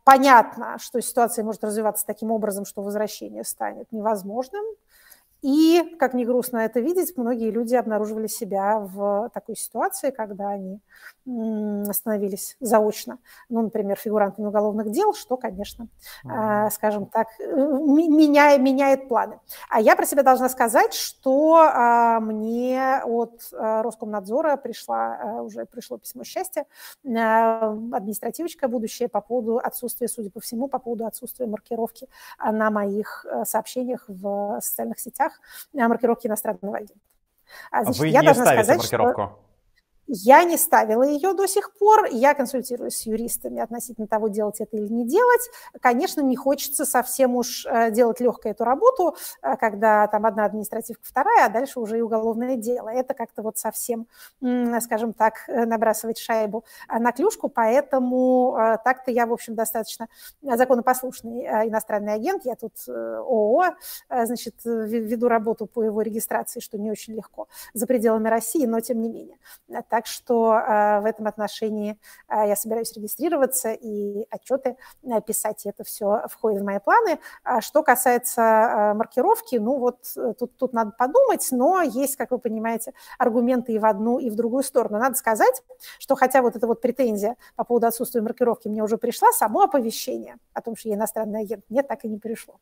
Понятно, что ситуация может развиваться таким образом, что возвращение станет невозможным. И, как ни грустно это видеть, многие люди обнаруживали себя в такой ситуации, когда они становились заочно, ну, например, фигурантами уголовных дел, что, конечно, mm скажем так, меня, меняет планы. А я про себя должна сказать, что а, мне от а, Роскомнадзора пришла, уже пришло письмо счастья, административочка будущее по поводу отсутствия, судя по всему, по поводу отсутствия маркировки на моих сообщениях в э, социальных сетях, а, маркировки иностранного агента. А а значит, Вы я не должна ставите сказать, маркировку? Что... Я не ставила ее до сих пор, я консультируюсь с юристами относительно того, делать это или не делать. Конечно, не хочется совсем уж э, делать легкую эту работу, э, когда там одна административка, вторая, а дальше уже и уголовное дело. Это как-то вот совсем, скажем так, э, набрасывать шайбу на клюшку, поэтому так-то я, в общем, достаточно законопослушный иностранный агент, я тут ООО, значит, веду работу по его регистрации, что не очень легко за пределами России, но тем не менее. Так что э, в этом отношении э, я собираюсь регистрироваться и отчеты э, писать, и это все входит в мои планы. А что касается маркировки, ну вот тут, тут надо подумать, но есть, как вы понимаете, аргументы и в одну, и в другую сторону. Надо сказать, что хотя вот эта вот претензия по поводу отсутствия маркировки мне уже пришла, само оповещение о том, что я иностранный агент, мне так и не пришло.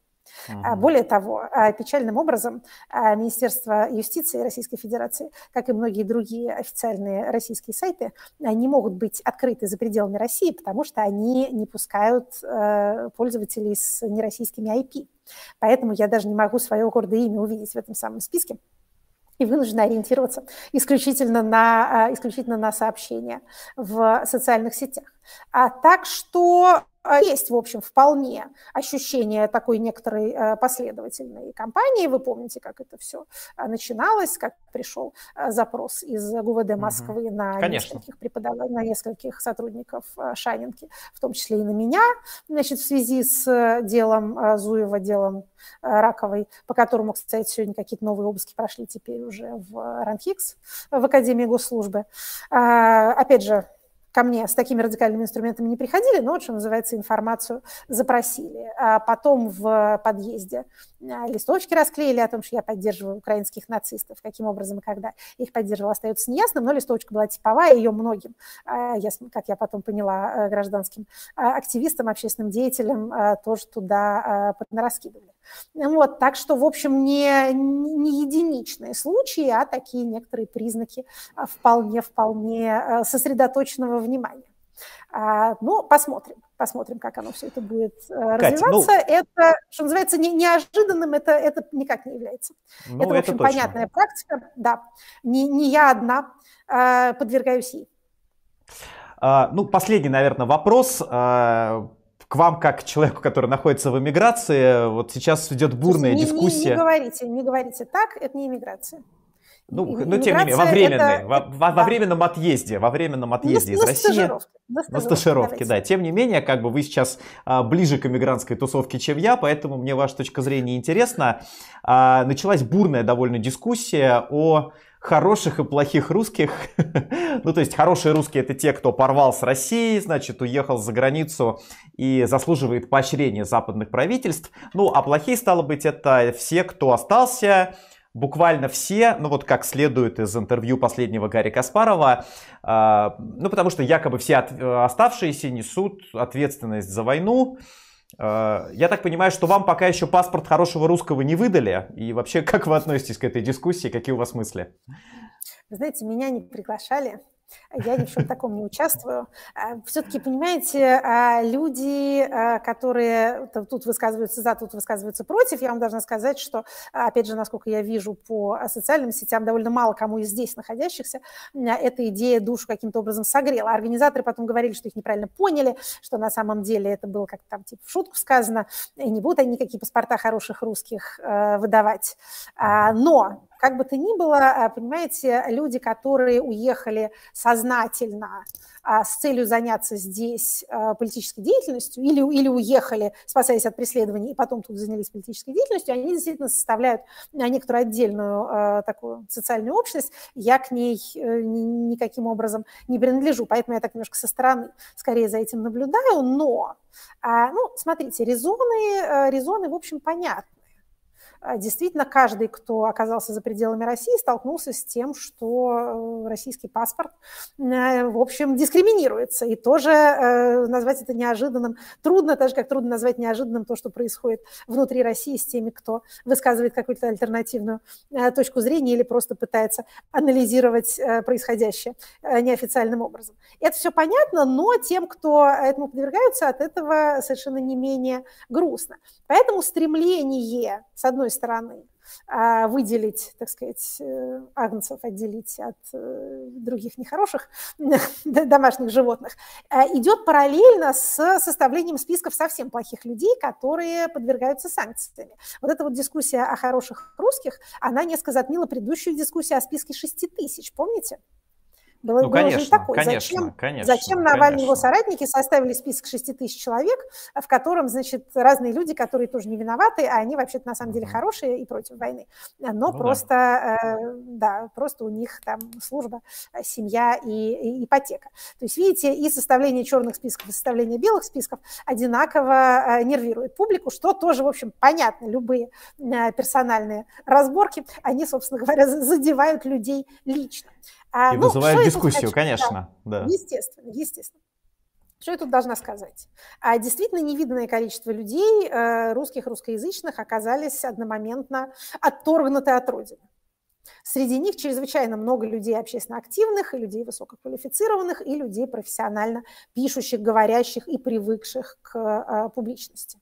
Угу. Более того, а печальным образом Министерство юстиции Российской Федерации, как и многие другие официальные российские сайты э, не могут быть открыты за пределами России, потому что они не пускают э, пользователей с нероссийскими IP. Поэтому я даже не могу свое гордое имя увидеть в этом самом списке и вынуждена ориентироваться исключительно на, э, исключительно на сообщения в социальных сетях. А так что а есть, в общем, вполне ощущение такой некоторой э, последовательной кампании. Вы помните, как это все э, начиналось, как пришел э, запрос из ГУВД Москвы угу. на, нескольких преподав... на нескольких сотрудников Шанинки, в том числе и на меня, значит, в связи с делом Зуева, делом Раковой, по которому, кстати, сегодня какие-то новые обыски прошли теперь уже в Ранхикс, в Академии госслужбы. А, опять же, ко мне с такими радикальными инструментами не приходили, но, что называется, информацию запросили. А потом в подъезде а, листовочки расклеили о том, что я поддерживаю украинских нацистов, каким образом и когда их поддерживала, остается неясным, но листовочка была типовая, ее многим, а, я, как я потом поняла, а, гражданским активистам, общественным деятелям тоже туда поднараскидывали. Вот, так что, в общем, не, не единичные случаи, а такие некоторые признаки вполне-вполне сосредоточенного внимания. Ну, посмотрим посмотрим, как оно все это будет э, Кать, ну развиваться. Ну, это, что называется, не, неожиданным это, это никак не является. Ну, это, в общем, это понятная практика, да. Не, не я одна э, подвергаюсь ей. А, ну, последний, наверное, вопрос э, к вам, как к человеку, который находится в эмиграции, вот сейчас идет бурная не, дискуссия. Не, не говорите, не говорите так, это не эмиграция. Ну, но ну, тем не менее, во, временной, это... во, во, да. во временном отъезде, во временном отъезде на, из на России. Стажировки, на стажировки, на стажировки да. Тем не менее, как бы вы сейчас а, ближе к эмигрантской тусовке, чем я, поэтому мне ваша точка зрения интересна. А, началась бурная довольно дискуссия о хороших и плохих русских. (laughs) ну, то есть хорошие русские это те, кто порвал с Россией, значит, уехал за границу и заслуживает поощрения западных правительств. Ну, а плохие, стало быть, это все, кто остался, буквально все, ну вот как следует из интервью последнего Гарри Каспарова, э, ну потому что якобы все от, э, оставшиеся несут ответственность за войну. А, я так понимаю, что вам пока еще паспорт хорошего русского не выдали. И вообще, (laughs) как вы относитесь к этой дискуссии? Какие у вас мысли? знаете, меня не приглашали я ни в чем таком не участвую. А, Все-таки, понимаете, а, люди, а, которые тут высказываются за, тут высказываются против, я вам должна сказать, что, опять же, насколько я вижу по социальным сетям, довольно мало кому из здесь находящихся эта идея душу каким-то образом согрела. Организаторы потом говорили, что их неправильно поняли, что на самом деле это было как-то там типа в шутку сказано, и не будут они никакие паспорта хороших русских э, выдавать. Но как бы то ни было, э, понимаете, люди, которые уехали сознательно а, с целью заняться здесь э, политической деятельностью или, или уехали, спасаясь от преследований, и потом тут занялись политической деятельностью, они действительно составляют ну, некоторую отдельную э, такую социальную общность. Я к ней никаким образом не принадлежу, поэтому я так немножко со стороны скорее за этим наблюдаю, но а, ну, смотрите, резоны, резоны, в общем, понятны. А действительно каждый, кто оказался за пределами России, столкнулся с тем, что э, российский паспорт, э, в общем, дискриминируется. И тоже э, назвать это неожиданным трудно, так же, как трудно назвать неожиданным то, что происходит внутри России с теми, кто высказывает какую-то альтернативную точку зрения или просто пытается анализировать происходящее неофициальным образом. Это все понятно, но тем, кто этому подвергаются, от этого совершенно не менее грустно. Поэтому стремление, с одной стороны, стороны, а выделить, так сказать, э, агнцев, отделить от э, других нехороших (laughs) домашних животных, а идет параллельно с составлением списков совсем плохих людей, которые подвергаются санкциям. Вот эта вот дискуссия о хороших русских, она несколько затмила предыдущую дискуссию о списке 6 тысяч, помните? Было, ну, конечно, было же такое. Конечно, зачем, конечно, зачем Навальный и его соратники составили список 6 тысяч человек, в котором, значит, разные люди, которые тоже не виноваты, а они вообще-то на самом деле хорошие и против войны. Но ну, просто, да. Э, да, просто у них там служба, э, семья и, и ипотека. То есть, видите, и составление черных списков, и составление белых списков одинаково э, нервирует публику, что тоже, в общем, понятно. Любые э, персональные разборки, они, собственно говоря, задевают людей лично. А, и ну, вызывает дискуссию, конечно. Да. да. Естественно, естественно. Что я тут должна сказать? А действительно невиданное количество людей, э, русских, русскоязычных, оказались одномоментно отторгнуты от родины. Среди них чрезвычайно много людей общественно активных, и людей высококвалифицированных, и людей профессионально пишущих, говорящих и привыкших к э, публичности.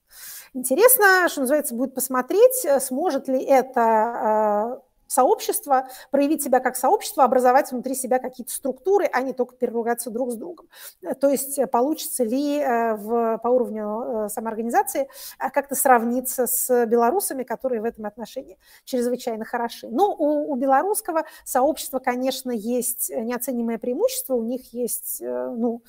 Интересно, что называется, будет посмотреть, э, сможет ли это сообщества, проявить себя как сообщество, образовать внутри себя какие-то структуры, а не только переругаться друг с другом. Э, то есть э, получится ли э, в, по уровню самоорганизации как-то сравниться с белорусами, которые в этом отношении чрезвычайно хороши. Но ну, у, у белорусского сообщества, конечно, есть неоценимое преимущество, у них есть ну,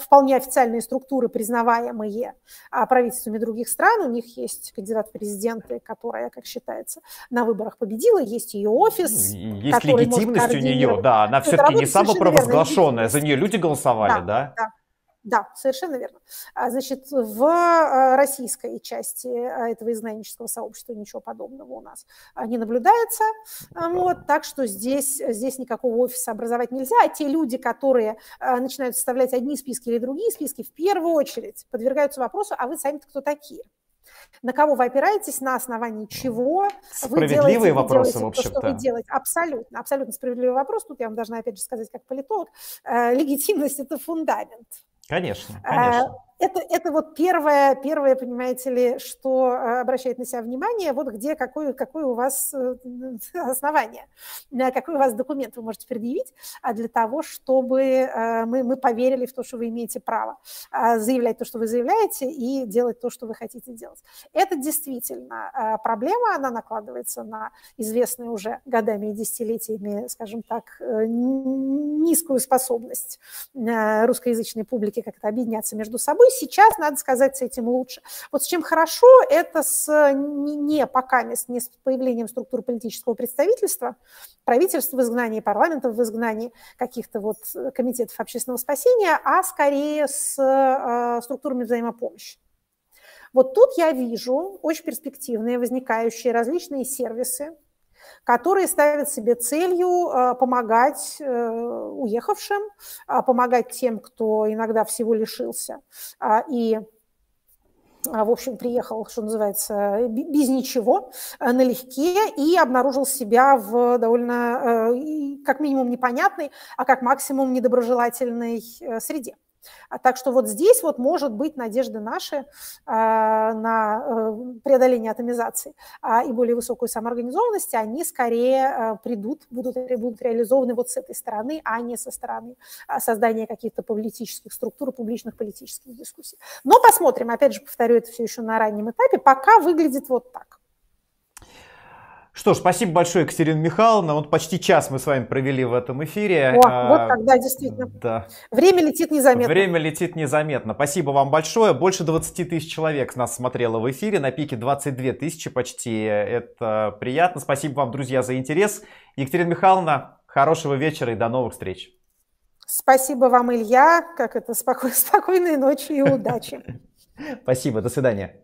вполне официальные структуры, признаваемые а правительствами других стран, у них есть кандидат в президенты, которая, как считается, на выборах победила, есть есть ну, и офис. Есть легитимность у нее, да, она все-таки не самопровозглашенная, за нее люди голосовали, да? да? да. Да, совершенно верно. А, значит, в а, российской части а, этого изгнаннического сообщества ничего подобного у нас не наблюдается. Вот, так что здесь, здесь никакого офиса образовать нельзя. А те люди, которые начинают составлять одни списки или другие списки, в первую очередь подвергаются вопросу, а вы сами кто такие? на кого вы опираетесь, на основании чего вы делаете, справедливые вопросы, делаете в общем-то. То, что вы делаете. Абсолютно, абсолютно справедливый вопрос. Тут я вам должна, опять же, сказать, как политолог, э, легитимность – это фундамент. Конечно, а, конечно это, это вот первое, первое, понимаете ли, что э, обращает на себя внимание, вот где, какое, какое у вас э, (laughs) основание, э, какой у вас документ вы можете предъявить а для того, чтобы мы, мы поверили в то, что вы имеете право заявлять то, что вы заявляете, и делать то, что вы хотите делать. Это действительно проблема, она накладывается на известные уже годами и десятилетиями, скажем так, низкую способность русскоязычной публики как-то объединяться между собой, сейчас, надо сказать, с этим лучше. Вот с чем хорошо, это с не, не пока не с появлением структуры политического представительства, правительства в изгнании, парламента в изгнании, каких-то вот э, комитетов общественного спасения, а скорее с э, структурами взаимопомощи. Вот тут я вижу очень перспективные возникающие различные сервисы, которые ставят себе целью э, помогать э, уехавшим, а, помогать тем, кто иногда всего лишился а, и а, в общем, приехал, что называется, без ничего, э, налегке, и обнаружил себя в довольно, как минимум, непонятной, а как максимум, недоброжелательной среде. А так что вот здесь вот может быть надежды наши а, на э, преодоление атомизации а, и более высокую самоорганизованность, они скорее э, придут, будут, будут реализованы вот с этой стороны, а не со стороны а, создания каких-то политических структур, публичных политических дискуссий. Но посмотрим, опять же повторю, это все еще на раннем этапе, пока выглядит вот так. Что ж, спасибо большое, Екатерина Михайловна. Вот почти час мы с вами провели в этом эфире. О, а, вот когда действительно. Да. Время летит незаметно. Время летит незаметно. Спасибо вам большое. Больше 20 тысяч человек нас смотрело в эфире. На пике 22 тысячи почти. Это приятно. Спасибо вам, друзья, за интерес. Екатерина Михайловна, хорошего вечера и до новых встреч. Спасибо вам, Илья. Как это, спокой, спокойной ночи и удачи. (laughs) Спасибо, до свидания.